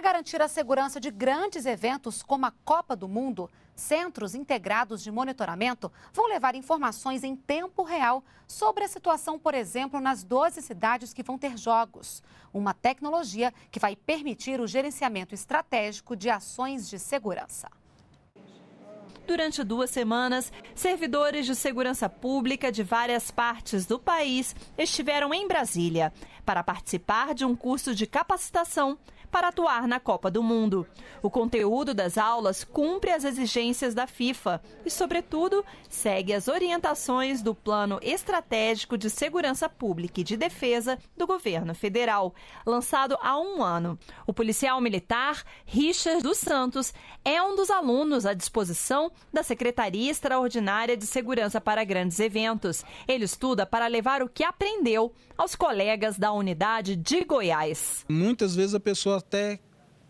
Para garantir a segurança de grandes eventos como a Copa do Mundo, centros integrados de monitoramento vão levar informações em tempo real sobre a situação, por exemplo, nas 12 cidades que vão ter jogos. Uma tecnologia que vai permitir o gerenciamento estratégico de ações de segurança durante duas semanas, servidores de segurança pública de várias partes do país estiveram em Brasília para participar de um curso de capacitação para atuar na Copa do Mundo. O conteúdo das aulas cumpre as exigências da FIFA e, sobretudo, segue as orientações do Plano Estratégico de Segurança Pública e de Defesa do governo federal, lançado há um ano. O policial militar Richard dos Santos é um dos alunos à disposição da Secretaria Extraordinária de Segurança para Grandes Eventos. Ele estuda para levar o que aprendeu aos colegas da unidade de Goiás. Muitas vezes a pessoa, até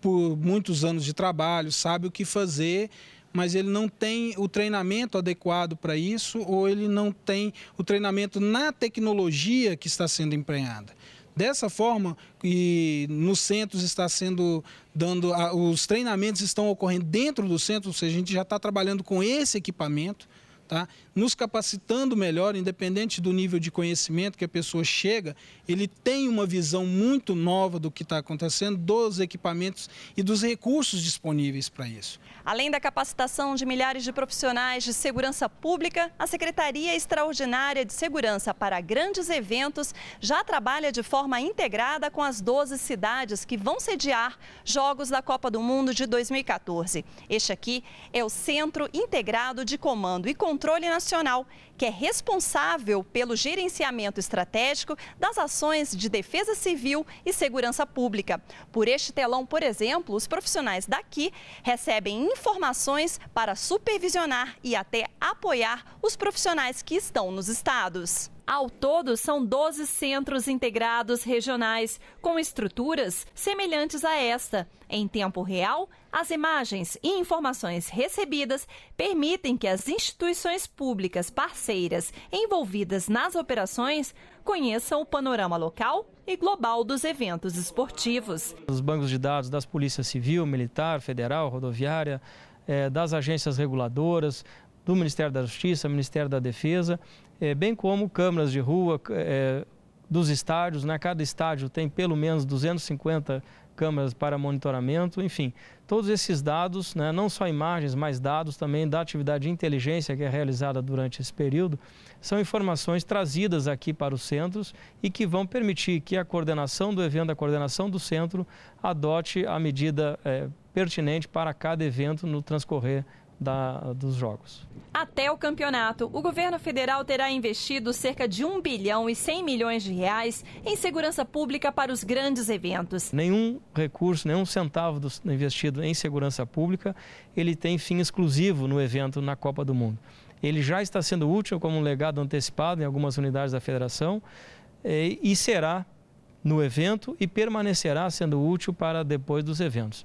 por muitos anos de trabalho, sabe o que fazer mas ele não tem o treinamento adequado para isso ou ele não tem o treinamento na tecnologia que está sendo empregada. Dessa forma, e nos centros está sendo dando, os treinamentos estão ocorrendo dentro do centro, ou seja, a gente já está trabalhando com esse equipamento, tá? Nos capacitando melhor, independente do nível de conhecimento que a pessoa chega, ele tem uma visão muito nova do que está acontecendo, dos equipamentos e dos recursos disponíveis para isso. Além da capacitação de milhares de profissionais de segurança pública, a Secretaria Extraordinária de Segurança para Grandes Eventos já trabalha de forma integrada com as 12 cidades que vão sediar Jogos da Copa do Mundo de 2014. Este aqui é o Centro Integrado de Comando e Controle Controle Nacional, que é responsável pelo gerenciamento estratégico das ações de defesa civil e segurança pública. Por este telão, por exemplo, os profissionais daqui recebem informações para supervisionar e até apoiar os profissionais que estão nos estados. Ao todo, são 12 centros integrados regionais com estruturas semelhantes a esta. Em tempo real, as imagens e informações recebidas permitem que as instituições públicas parceiras envolvidas nas operações conheçam o panorama local e global dos eventos esportivos. Os bancos de dados das polícias Civil, Militar, Federal, Rodoviária, eh, das agências reguladoras, do Ministério da Justiça, Ministério da Defesa, é, bem como câmaras de rua é, dos estádios. Né? Cada estádio tem pelo menos 250 câmeras para monitoramento, enfim, todos esses dados, né, não só imagens, mas dados também da atividade de inteligência que é realizada durante esse período, são informações trazidas aqui para os centros e que vão permitir que a coordenação do evento, a coordenação do centro, adote a medida é, pertinente para cada evento no transcorrer da, dos jogos. Até o campeonato, o governo federal terá investido cerca de 1 bilhão e 100 milhões de reais em segurança pública para os grandes eventos. Nenhum recurso, nenhum centavo investido em segurança pública, ele tem fim exclusivo no evento na Copa do Mundo. Ele já está sendo útil como um legado antecipado em algumas unidades da federação é, e será no evento e permanecerá sendo útil para depois dos eventos.